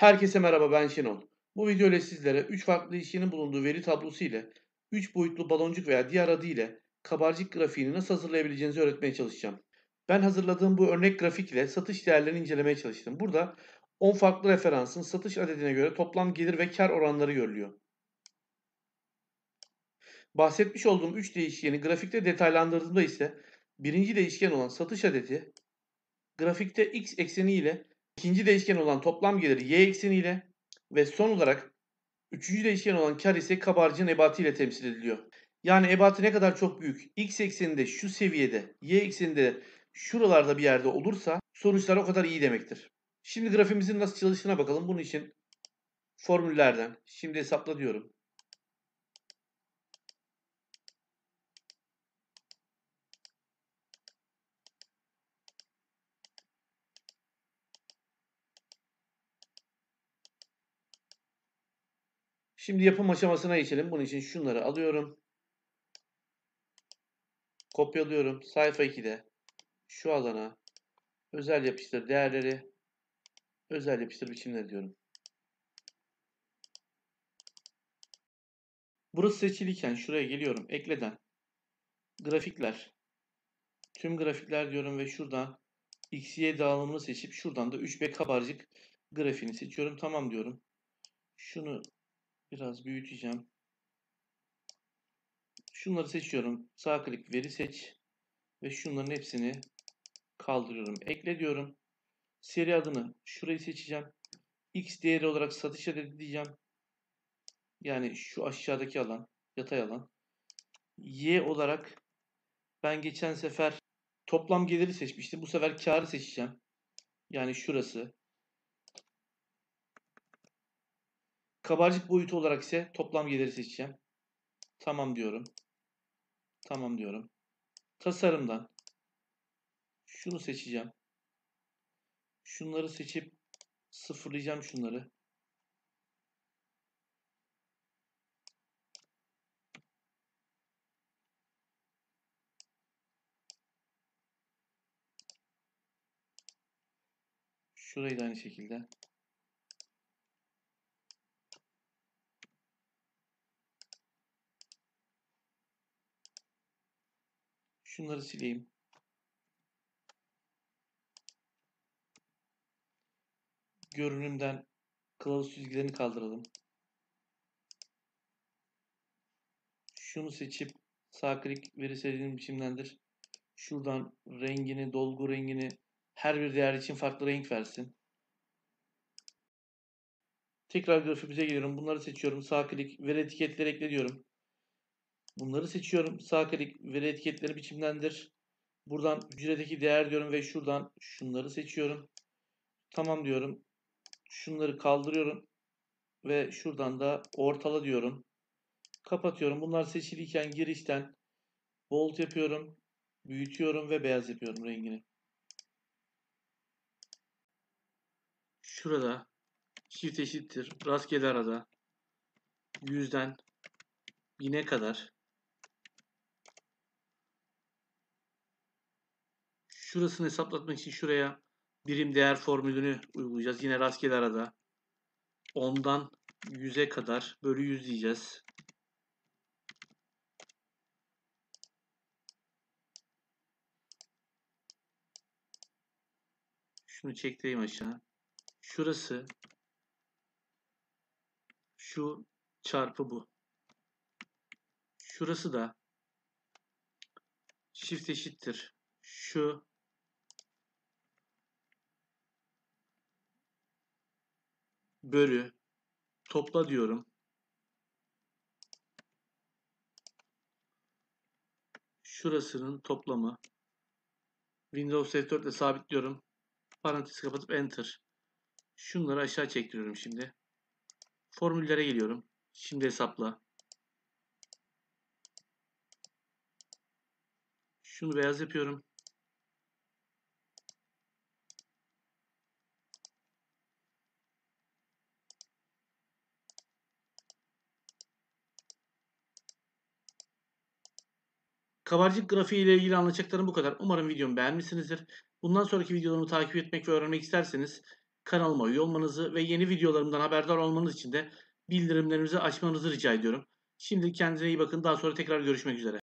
Herkese merhaba ben Şenol. Bu video ile sizlere 3 farklı ilişkinin bulunduğu veri tablosu ile 3 boyutlu baloncuk veya diğer adı ile kabarcık grafiğini nasıl hazırlayabileceğinizi öğretmeye çalışacağım. Ben hazırladığım bu örnek grafik ile satış değerlerini incelemeye çalıştım. Burada 10 farklı referansın satış adedine göre toplam gelir ve kar oranları görülüyor. Bahsetmiş olduğum 3 değişkeni grafikte detaylandırdığımda ise birinci değişken olan satış adeti grafikte x ekseni ile ikinci değişken olan toplam geliri y ekseniyle ve son olarak üçüncü değişken olan kar ise kabarcığın ebatı ile temsil ediliyor. Yani ebatı ne kadar çok büyük x ekseninde şu seviyede y ekseninde şuralarda bir yerde olursa sonuçlar o kadar iyi demektir. Şimdi grafimizin nasıl çalıştığına bakalım. Bunun için formüllerden şimdi hesapla diyorum. Şimdi yapım aşamasına geçelim. Bunun için şunları alıyorum. Kopyalıyorum. Sayfa 2'de şu alana özel yapıştır değerleri özel yapıştır biçimleri diyorum. Burası seçiliyken şuraya geliyorum. Ekleden grafikler tüm grafikler diyorum ve şuradan y dağılımını seçip şuradan da 3B kabarcık grafiğini seçiyorum. Tamam diyorum. Şunu Biraz büyüteceğim. Şunları seçiyorum. Sağ klik veri seç ve şunların hepsini kaldırıyorum. Ekle diyorum. Seri adını şurayı seçeceğim. X değeri olarak satış adedi diyeceğim. Yani şu aşağıdaki alan, yatay alan. Y olarak ben geçen sefer toplam geliri seçmiştim. Bu sefer karı seçeceğim. Yani şurası. Kabarcık boyutu olarak ise toplam geliri seçeceğim. Tamam diyorum. Tamam diyorum. Tasarımdan şunu seçeceğim. Şunları seçip sıfırlayacağım şunları. Şurayı da aynı şekilde. Şunları sileyim. Görünümden kılavuz çizgilerini kaldıralım. Şunu seçip sağ klik veri serini biçimlendir. Şuradan rengini, dolgu rengini her bir değer için farklı renk versin. Tekrar grafimize geliyorum. Bunları seçiyorum. Sağ klik. Veri etiketleri ekle diyorum. Bunları seçiyorum. Sağ klik veri etiketleri biçimlendir. Buradan hücredeki değer diyorum ve şuradan şunları seçiyorum. Tamam diyorum. Şunları kaldırıyorum. Ve şuradan da ortala diyorum. Kapatıyorum. Bunlar seçiliyken girişten bold yapıyorum. Büyütüyorum ve beyaz yapıyorum rengini. Şurada çift eşittir. Rastgele arada yüzden bine kadar Şurasını hesaplatmak için şuraya birim değer formülünü uygulayacağız. Yine rastgele arada. 10'dan 100'e kadar bölü 100 diyeceğiz. Şunu çektireyim aşağı. Şurası şu çarpı bu. Şurası da shift eşittir. Şu bölü topla diyorum. Şurasının toplamı Windows F4 ile sabitliyorum. Parantez kapatıp enter. Şunları aşağı çektiriyorum şimdi. Formüllere geliyorum. Şimdi hesapla. Şunu beyaz yapıyorum. Kabarcık grafiği ile ilgili anlatacaklarım bu kadar. Umarım videomu beğenmişsinizdir. Bundan sonraki videolarımı takip etmek ve öğrenmek isterseniz kanalıma üye olmanızı ve yeni videolarımdan haberdar olmanız için de bildirimlerimizi açmanızı rica ediyorum. Şimdi kendinize iyi bakın. Daha sonra tekrar görüşmek üzere.